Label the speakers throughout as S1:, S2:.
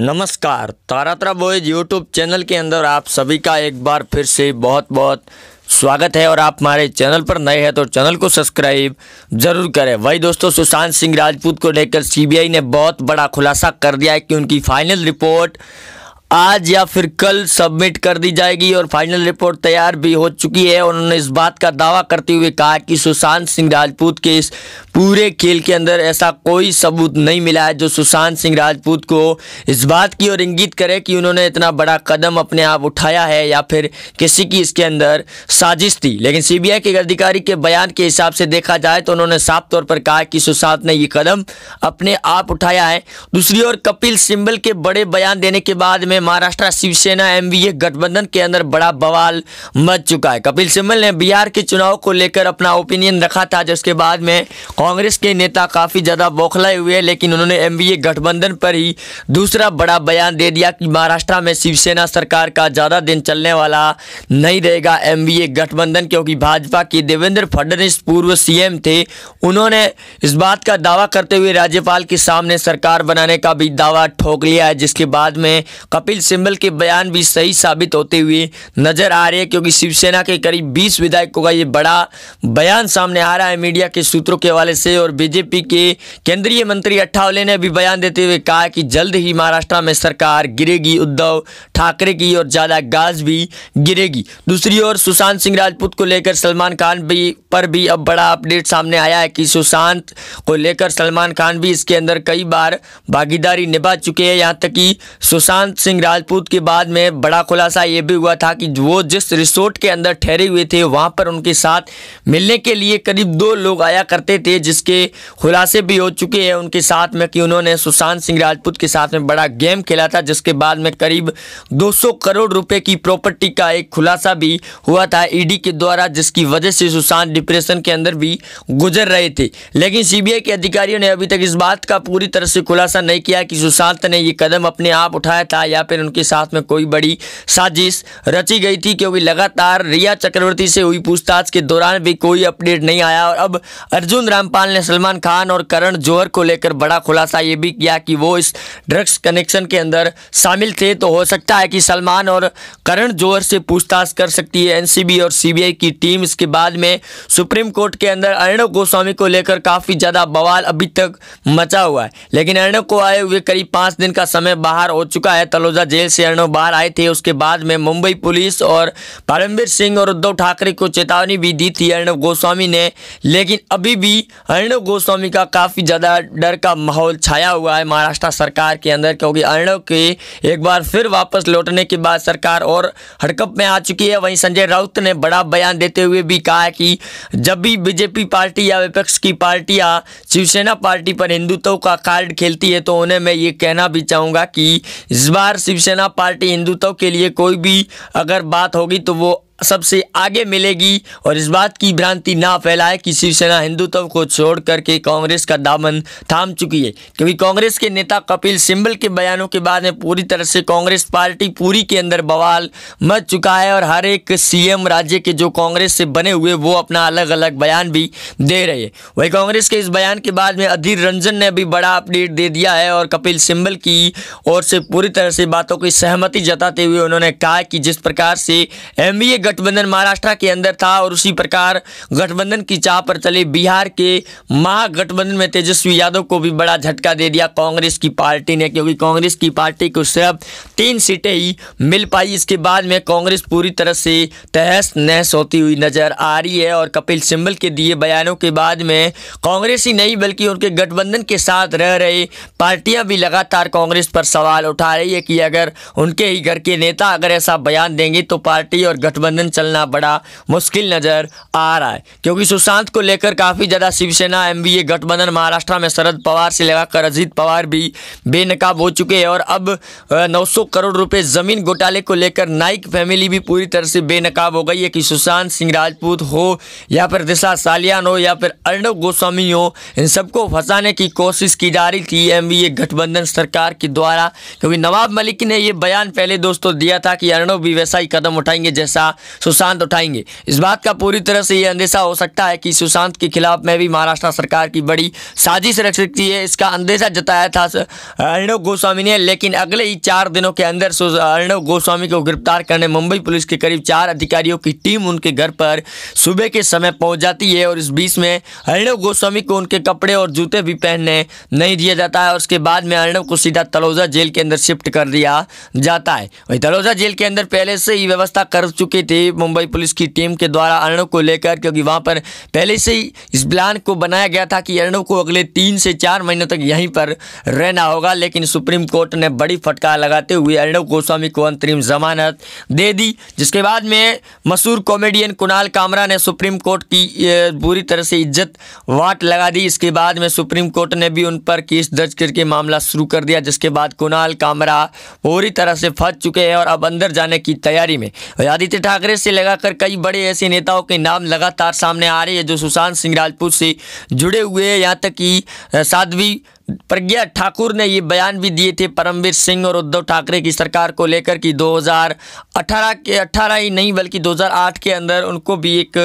S1: नमस्कार तारात्रा boys YouTube channel के अंदर आप सभी का एक बार फिर से बहुत बहुत स्वागत है और आप हमारे चैनल पर नए हैं तो चैनल को सब्सक्राइब जरूर करें वही दोस्तों सुशांत सिंह राजपूत को लेकर सीबीआई ने बहुत बड़ा खुलासा कर दिया है कि उनकी फाइनल रिपोर्ट आज या फिर कल सबमिट कर दी जाएगी और फाइनल रिपोर्ट तैयार भी हो चुकी है उन्होंने इस बात का दावा करते हुए कहा कि सुशांत सिंह राजपूत के इस पूरे खेल के अंदर ऐसा कोई सबूत नहीं मिला है जो सुशांत सिंह राजपूत को इस बात की ओर इंगित करे कि उन्होंने इतना बड़ा कदम अपने आप उठाया है या फिर किसी की इसके अंदर साजिश थी लेकिन सीबीआई के अधिकारी के बयान के हिसाब से देखा जाए तो उन्होंने साफ तौर पर कहा कि सुशांत ने ये कदम अपने आप उठाया है दूसरी ओर कपिल सिंबल के बड़े बयान देने के बाद में महाराष्ट्र शिवसेना एम गठबंधन के अंदर बड़ा बवाल मच चुका है कपिल सिंबल ने बिहार के चुनाव को लेकर अपना ओपिनियन रखा था जिसके बाद में कांग्रेस के नेता काफ़ी ज़्यादा बौखलाए हुए हैं लेकिन उन्होंने एमवीए गठबंधन पर ही दूसरा बड़ा बयान दे दिया कि महाराष्ट्र में शिवसेना सरकार का ज़्यादा दिन चलने वाला नहीं रहेगा एमवीए गठबंधन क्योंकि भाजपा के देवेंद्र फडणवीस पूर्व सीएम थे उन्होंने इस बात का दावा करते हुए राज्यपाल के सामने सरकार बनाने का भी दावा ठोक लिया है जिसके बाद में कपिल सिंबल के बयान भी सही साबित होते हुए नजर आ रहे हैं क्योंकि शिवसेना के करीब बीस विधायकों का ये बड़ा बयान सामने आ रहा है मीडिया के सूत्रों के हवाले से और बीजेपी के केंद्रीय मंत्री अठावले ने भी बयान देते हुए कहा कि जल्द ही महाराष्ट्र में सरकार गिरेगी उद्धव ठाकरे की और ज़्यादा गाज भी गिरेगी दूसरी ओर सुशांत सिंह राजपूत को लेकर सलमान खान भी पर भी अब बड़ा अपडेट सामने आया है कि सुशांत को लेकर सलमान खान भी इसके अंदर कई बार भागीदारी निभा चुके हैं यहाँ तक कि सुशांत सिंह राजपूत के बाद में बड़ा खुलासा ये भी हुआ था कि वो जिस रिसोर्ट के अंदर ठहरे हुए थे वहाँ पर उनके साथ मिलने के लिए करीब दो लोग आया करते थे जिसके खुलासे भी हो चुके हैं उनके साथ में कि उन्होंने सुशांत सिंह राजपूत के साथ में बड़ा गेम खेला था जिसके बाद में करीब 200 करोड़ रुपए की प्रॉपर्टी का एक खुलासा भी हुआ था ईडी e के द्वारा जिसकी वजह से सुशांत डिप्रेशन के अंदर भी गुजर रहे थे लेकिन सी के अधिकारियों ने अभी तक इस बात का पूरी तरह से खुलासा नहीं किया कि सुशांत ने ये कदम अपने आप उठाया था या फिर उनके साथ में कोई बड़ी साजिश रची गई थी क्योंकि लगातार रिया चक्रवर्ती से हुई पूछताछ के दौरान भी कोई अपडेट नहीं आया और अब अर्जुन रामपाल रामपाल ने सलमान खान और करण जौहर को लेकर बड़ा खुलासा ये भी किया कि वो इस ड्रग्स कनेक्शन के अंदर शामिल थे तो हो सकता है कि सलमान और करण जौहर से पूछताछ कर सकती है एनसीबी और सीबीआई की टीम इसके बाद में सुप्रीम कोर्ट के अंदर अर्णव गोस्वामी को लेकर काफ़ी ज़्यादा बवाल अभी तक मचा हुआ है लेकिन अर्णव को आए हुए करीब पाँच दिन का समय बाहर हो चुका है तलोजा जेल से अर्णव बाहर आए थे उसके बाद में मुंबई पुलिस और परमवीर सिंह और उद्धव ठाकरे को चेतावनी भी दी थी अर्णव गोस्वामी ने लेकिन अभी भी अर्णव गोस्वामी का काफ़ी ज़्यादा डर का माहौल छाया हुआ है महाराष्ट्र सरकार के अंदर क्योंकि अर्णव के एक बार फिर वापस लौटने के बाद सरकार और हड़कप में आ चुकी है वहीं संजय राउत ने बड़ा बयान देते हुए भी कहा है कि जब भी बीजेपी पार्टी या विपक्ष की पार्टियाँ शिवसेना पार्टी पर हिंदुत्व का कार्ड खेलती है तो उन्हें मैं ये कहना भी चाहूँगा कि इस बार शिवसेना पार्टी हिंदुत्व के लिए कोई भी अगर बात होगी तो वो सबसे आगे मिलेगी और इस बात की भ्रांति ना फैलाए कि शिवसेना हिंदुत्व को छोड़ करके कांग्रेस का दामन थाम चुकी है क्योंकि कांग्रेस के नेता कपिल सिंबल के बयानों के बाद में पूरी तरह से कांग्रेस पार्टी पूरी के अंदर बवाल मच चुका है और हर एक सीएम राज्य के जो कांग्रेस से बने हुए वो अपना अलग अलग बयान भी दे रहे हैं वही कांग्रेस के इस बयान के बाद में अधीर रंजन ने भी बड़ा अपडेट दे दिया है और कपिल सिंबल की ओर से पूरी तरह से बातों की सहमति जताते हुए उन्होंने कहा कि जिस प्रकार से एम गठबंधन महाराष्ट्र के अंदर था और उसी प्रकार गठबंधन की चाह पर चले बिहार के महागठबंधन में तेजस्वी यादव को भी बड़ा झटका दे दिया कांग्रेस की पार्टी ने क्योंकि कांग्रेस की पार्टी को सिर्फ तीन सीटें ही मिल पाई इसके बाद में कांग्रेस पूरी तरह से तहस नहस होती हुई नजर आ रही है और कपिल सिंबल के दिए बयानों के बाद में कांग्रेस ही नहीं बल्कि उनके गठबंधन के साथ रह रहे पार्टियां भी लगातार कांग्रेस पर सवाल उठा रही है कि अगर उनके ही घर के नेता अगर ऐसा बयान देंगे तो पार्टी और गठबंधन गठबंधन चलना बड़ा मुश्किल नज़र आ रहा है क्योंकि सुशांत को लेकर काफ़ी ज़्यादा शिवसेना एम गठबंधन महाराष्ट्र में शरद पवार से लगाकर अजीत पवार भी बेनकाब हो चुके हैं और अब 900 करोड़ रुपए ज़मीन घोटाले को लेकर नाइक फैमिली भी पूरी तरह से बेनकाब हो गई है कि सुशांत सिंह राजपूत हो या फिर दिशा सालियान हो या फिर अर्णव गोस्वामी हो इन सबको फंसाने की कोशिश की जा रही थी एम गठबंधन सरकार के द्वारा क्योंकि नवाब मलिक ने ये बयान पहले दोस्तों दिया था कि अर्णव भी वैसा ही कदम उठाएंगे जैसा सुशांत उठाएंगे इस बात का पूरी तरह से यह अंदेशा हो सकता है कि सुशांत के खिलाफ में भी महाराष्ट्र सरकार की बड़ी साजिश रख सकती है इसका अंदेशा जताया था अर्णव गोस्वामी ने लेकिन अगले ही चार दिनों के अंदर अर्णव गोस्वामी को गिरफ्तार करने मुंबई पुलिस के करीब चार अधिकारियों की टीम उनके घर पर सुबह के समय पहुंच जाती है और इस बीच में अर्णव गोस्वामी को उनके कपड़े और जूते भी पहनने नहीं दिया जाता है और उसके बाद में अर्णव को सीधा तलोजा जेल के अंदर शिफ्ट कर दिया जाता है वही तलोजा जेल के अंदर पहले से ही व्यवस्था कर चुके थे थे मुंबई पुलिस की टीम के द्वारा अर्णव को लेकर क्योंकि वहाँ पर पहले से ही इस प्लान को बनाया गया था कि अर्णव को अगले तीन से चार महीनों तक यहीं पर रहना होगा लेकिन सुप्रीम कोर्ट ने बड़ी फटकार लगाते हुए अर्णव गोस्वामी को अंतरिम जमानत दे दी जिसके बाद में मशहूर कॉमेडियन कुणाल कामरा ने सुप्रीम कोर्ट की बुरी तरह से इज्जत वाट लगा दी इसके बाद में सुप्रीम कोर्ट ने भी उन पर केस दर्ज करके मामला शुरू कर दिया जिसके बाद कुणाल कामरा पूरी तरह से फंस चुके हैं और अब अंदर जाने की तैयारी में आदित्य ठाकरे कांग्रेस से लगाकर कई बड़े ऐसे नेताओं के नाम लगातार सामने आ रहे हैं जो सुशांत सिंह राजपूत से जुड़े हुए हैं यहाँ तक कि साध्वी प्रज्ञा ठाकुर ने ये बयान भी दिए थे परमवीर सिंह और उद्धव ठाकरे की सरकार को लेकर कि 2018 के 18 ही नहीं बल्कि 2008 के अंदर उनको भी एक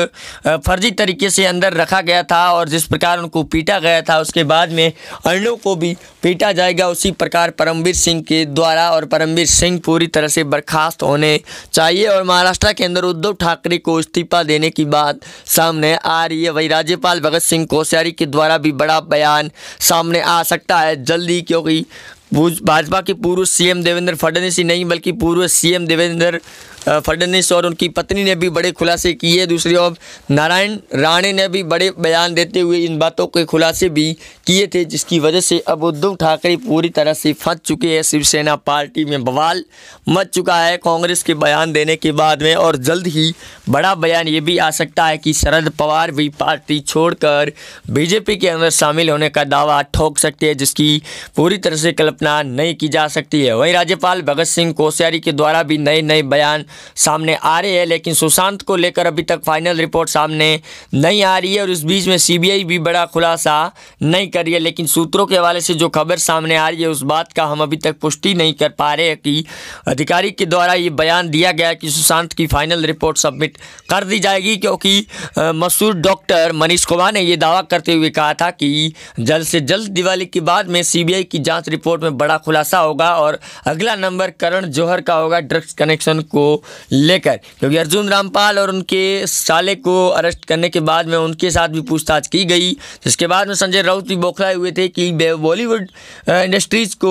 S1: फर्जी तरीके से अंदर रखा गया था और जिस प्रकार उनको पीटा गया था उसके बाद में अन्यों को भी पीटा जाएगा उसी प्रकार परमवीर सिंह के द्वारा और परमवीर सिंह पूरी तरह से बर्खास्त होने चाहिए और महाराष्ट्र के अंदर उद्धव ठाकरे को इस्तीफा देने की बात सामने आ रही है वही राज्यपाल भगत सिंह कोश्यारी के द्वारा भी बड़ा बयान सामने आ सकता है जल्दी क्योंकि भाजपा के पूर्व सीएम देवेंद्र फडणवीस ही नहीं बल्कि पूर्व सीएम देवेंद्र फडनवीस और उनकी पत्नी ने भी बड़े खुलासे किए दूसरी ओर नारायण राणे ने भी बड़े बयान देते हुए इन बातों के खुलासे भी किए थे जिसकी वजह से अब उद्धव ठाकरे पूरी तरह से फंस चुके हैं शिवसेना पार्टी में बवाल मच चुका है कांग्रेस के बयान देने के बाद में और जल्द ही बड़ा बयान ये भी आ सकता है कि शरद पवार भी पार्टी छोड़कर बीजेपी के अंदर शामिल होने का दावा ठोक सकते हैं जिसकी पूरी तरह से कल्पना नहीं की जा सकती है वहीं राज्यपाल भगत सिंह कोश्यारी के द्वारा भी नए नए बयान सामने आ रहे हैं लेकिन सुशांत को लेकर अभी तक फाइनल रिपोर्ट सामने नहीं आ रही है और इस बीच में सीबीआई भी बड़ा खुलासा नहीं कर रही है लेकिन सूत्रों के हवाले से जो खबर सामने आ रही है उस बात का हम अभी तक पुष्टि नहीं कर पा रहे हैं कि अधिकारी के द्वारा ये बयान दिया गया कि सुशांत की फाइनल रिपोर्ट सबमिट कर दी जाएगी क्योंकि मशहूर डॉक्टर मनीष कुमार ने यह दावा करते हुए कहा था कि जल्द से जल्द दिवाली के बाद में सीबीआई की जांच रिपोर्ट में बड़ा खुलासा होगा और अगला नंबर करण जौहर का होगा ड्रग्स कनेक्शन को लेकर क्योंकि अर्जुन रामपाल और उनके साले को अरेस्ट करने के बाद में उनके साथ भी पूछताछ की गई जिसके बाद में संजय राउत भी बौखलाए हुए थे कि बॉलीवुड इंडस्ट्रीज़ को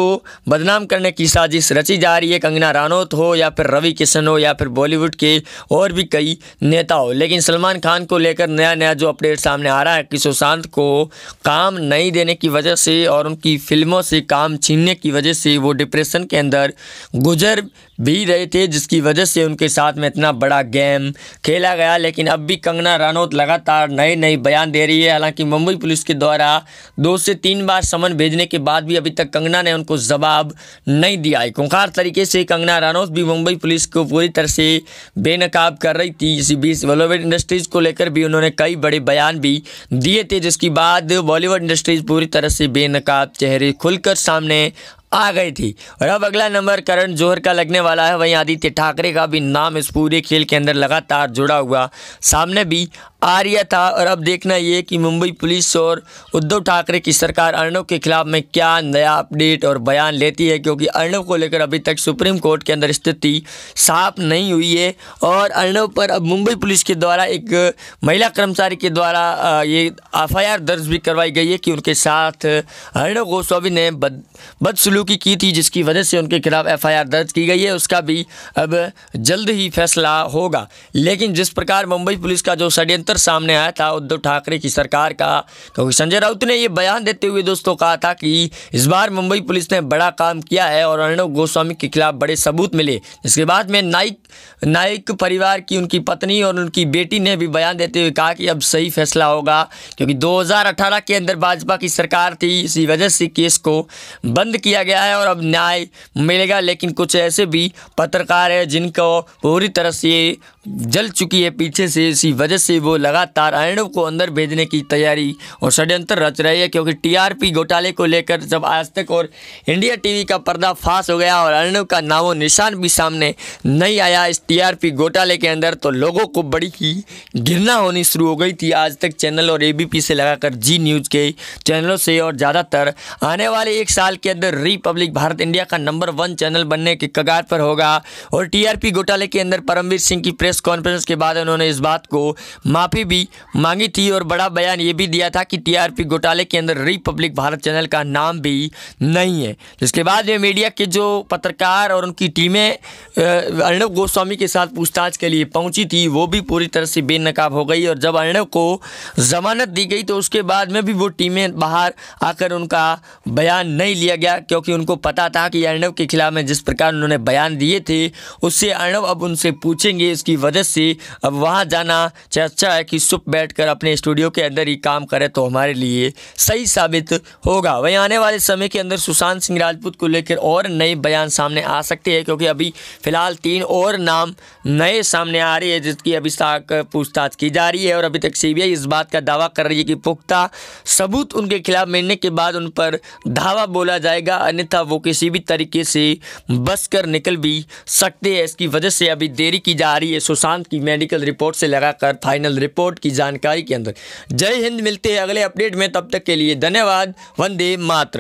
S1: बदनाम करने की साजिश रची जा रही है कंगना रानौत हो या फिर रवि किशन हो या फिर बॉलीवुड के और भी कई नेता हो लेकिन सलमान खान को लेकर नया नया जो अपडेट सामने आ रहा है कि सुशांत को काम नहीं देने की वजह से और उनकी फिल्मों से काम छीनने की वजह से वो डिप्रेशन के अंदर गुजर भी रहे थे जिसकी वजह से उनके साथ में इतना बड़ा गेम खेला गया लेकिन अब भी कंगना रनौत लगातार नए नए बयान दे रही है हालांकि मुंबई पुलिस के द्वारा दो से तीन बार समन भेजने के बाद भी अभी तक कंगना ने उनको जवाब नहीं दिया है खूंखार तरीके से कंगना रनौत भी मुंबई पुलिस को पूरी तरह से बेनकाब कर रही थी इसी बीच बॉलीवुड इंडस्ट्रीज़ को लेकर भी उन्होंने कई बड़े बयान भी दिए थे जिसके बाद बॉलीवुड इंडस्ट्रीज़ पूरी तरह से बेनकाब चेहरे खुलकर सामने आ गई थी और अब अगला नंबर करण जोहर का लगने वाला है वहीं आदित्य ठाकरे का भी नाम इस पूरे खेल के अंदर लगातार जुड़ा हुआ सामने भी आ रहा था और अब देखना ये कि मुंबई पुलिस और उद्धव ठाकरे की सरकार अर्णव के खिलाफ में क्या नया अपडेट और बयान लेती है क्योंकि अर्णव को लेकर अभी तक सुप्रीम कोर्ट के अंदर स्थिति साफ नहीं हुई है और अर्णव पर अब मुंबई पुलिस के द्वारा एक महिला कर्मचारी के द्वारा ये एफ दर्ज भी करवाई गई है कि उनके साथ अर्णव गोस्वामी ने बद बदसलूकी की थी जिसकी वजह से उनके खिलाफ एफ दर्ज की गई है उसका भी अब जल्द ही फैसला होगा लेकिन जिस प्रकार मुंबई पुलिस का जो षड्यंत्र उत्तर सामने आया था उद्धव ठाकरे की सरकार का क्योंकि संजय राउत ने ये बयान देते हुए दोस्तों कहा था कि इस बार मुंबई पुलिस ने बड़ा काम किया है और अर्णव गोस्वामी के खिलाफ बड़े सबूत मिले इसके बाद में नाइक नाइक परिवार की उनकी पत्नी और उनकी बेटी ने भी बयान देते हुए कहा कि अब सही फैसला होगा क्योंकि दो के अंदर भाजपा की सरकार थी इसी वजह से केस को बंद किया गया है और अब न्याय मिलेगा लेकिन कुछ ऐसे भी पत्रकार है जिनको पूरी तरह से जल चुकी है पीछे से इसी वजह से वो लगातार अर्णव को अंदर भेजने की तैयारी और षड्यंत्र रच रही है क्योंकि टीआरपी घोटाले को लेकर जब आज तक और इंडिया टीवी का पर्दा फाश हो गया और अर्णव का नामो निशान भी सामने नहीं आया इस टीआरपी घोटाले के अंदर तो लोगों को बड़ी ही घृणा होनी शुरू हो गई थी आज तक चैनल और एबीपी से लगाकर जी न्यूज़ के चैनलों से और ज़्यादातर आने वाले एक साल के अंदर रिपब्लिक भारत इंडिया का नंबर वन चैनल बनने के कगार पर होगा और टीआरपी घोटाले के अंदर परमवीर सिंह की प्रेस कॉन्फ्रेंस के बाद उन्होंने इस बात को माफ माफ़ी भी मांगी थी और बड़ा बयान ये भी दिया था कि टीआरपी घोटाले के अंदर रिपब्लिक भारत चैनल का नाम भी नहीं है जिसके बाद में मीडिया के जो पत्रकार और उनकी टीमें अर्णव गोस्वामी के साथ पूछताछ के लिए पहुंची थी वो भी पूरी तरह से बेनकाब हो गई और जब अर्णव को जमानत दी गई तो उसके बाद में भी वो टीमें बाहर आकर उनका बयान नहीं लिया गया क्योंकि उनको पता था कि अर्णव के खिलाफ में जिस प्रकार उन्होंने बयान दिए थे उससे अर्णव अब उनसे पूछेंगे इसकी वजह से अब वहाँ जाना चर्चा है कि चुप बैठकर अपने स्टूडियो के अंदर ही काम करे तो हमारे लिए सही साबित होगा वहीं आने वाले समय के अंदर सुशांत सिंह राजपूत को लेकर और नए बयान सामने आ सकते हैं क्योंकि अभी फिलहाल तीन और नाम नए सामने आ रहे हैं जिसकी अभी तक पूछताछ की जा रही है और अभी तक सी इस बात का दावा कर रही है कि पुख्ता सबूत उनके खिलाफ मिलने के बाद उन पर धावा बोला जाएगा अन्यथा वो किसी भी तरीके से बस कर निकल भी सकते हैं इसकी वजह से अभी देरी की जा रही है सुशांत की मेडिकल रिपोर्ट से लगाकर फाइनल रिपोर्ट रिपोर्ट की जानकारी के अंदर जय हिंद मिलते हैं अगले अपडेट में तब तक के लिए धन्यवाद वंदे मातर